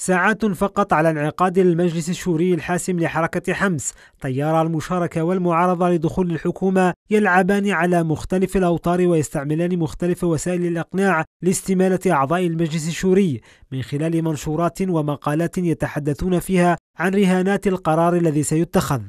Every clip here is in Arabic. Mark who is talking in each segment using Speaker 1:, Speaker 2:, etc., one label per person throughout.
Speaker 1: ساعات فقط على انعقاد المجلس الشوري الحاسم لحركة حمس تيار المشاركة والمعارضة لدخول الحكومة يلعبان على مختلف الأوطار ويستعملان مختلف وسائل الإقناع لاستمالة أعضاء المجلس الشوري من خلال منشورات ومقالات يتحدثون فيها عن رهانات القرار الذي سيتخذ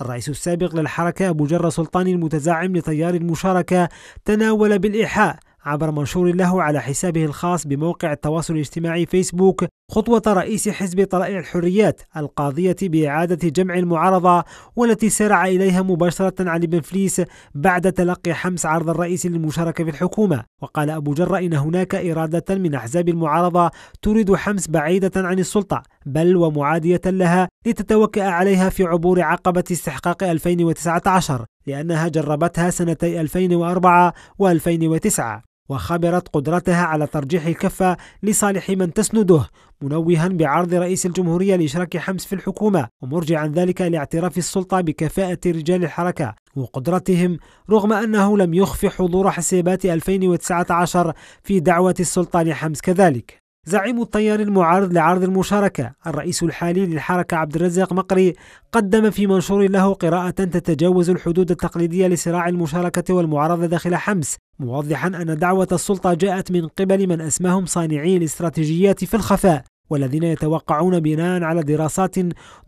Speaker 1: الرئيس السابق للحركة أبو جر سلطان المتزعم لتيار المشاركة تناول بالإيحاء عبر منشور له على حسابه الخاص بموقع التواصل الاجتماعي فيسبوك خطوة رئيس حزب طلائع الحريات القاضية بإعادة جمع المعارضة والتي سارع إليها مباشرة علي بن فليس بعد تلقي حمس عرض الرئيس للمشاركة في الحكومة وقال أبو جر إن هناك إرادة من أحزاب المعارضة تريد حمس بعيدة عن السلطة بل ومعادية لها لتتوكأ عليها في عبور عقبة استحقاق 2019 لأنها جربتها سنتي 2004 و2009 وخبرت قدرتها على ترجيح الكفة لصالح من تسنده منوها بعرض رئيس الجمهورية لإشراك حمس في الحكومة ومرجعا ذلك لاعتراف السلطة بكفاءة رجال الحركة وقدرتهم رغم أنه لم يخف حضور حسابات 2019 في دعوة السلطان حمس كذلك زعيم التيار المعارض لعرض المشاركة الرئيس الحالي للحركة عبد الرزاق مقري قدم في منشور له قراءة تتجاوز الحدود التقليدية لصراع المشاركة والمعارضة داخل حمص موضحا أن دعوة السلطة جاءت من قبل من أسماهم صانعي الاستراتيجيات في الخفاء والذين يتوقعون بناء على دراسات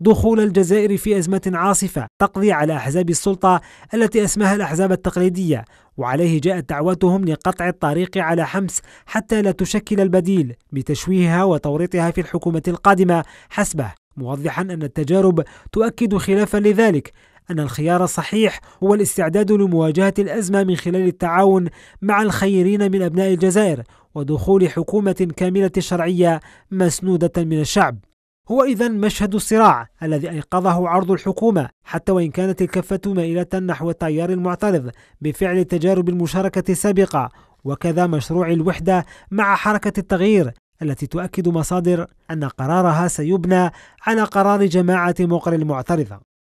Speaker 1: دخول الجزائر في أزمة عاصفة تقضي على أحزاب السلطة التي أسماها الأحزاب التقليدية وعليه جاءت دعوتهم لقطع الطريق على حمص حتى لا تشكل البديل بتشويهها وتوريطها في الحكومة القادمة حسبه موضحا أن التجارب تؤكد خلافا لذلك أن الخيار الصحيح هو الاستعداد لمواجهة الأزمة من خلال التعاون مع الخيرين من أبناء الجزائر ودخول حكومة كاملة الشرعية مسنودة من الشعب. هو إذا مشهد الصراع الذي أيقظه عرض الحكومة حتى وإن كانت الكفة مائلة نحو التيار المعترض بفعل تجارب المشاركة السابقة وكذا مشروع الوحدة مع حركة التغيير التي تؤكد مصادر أن قرارها سيبنى على قرار جماعة مقر المعترضة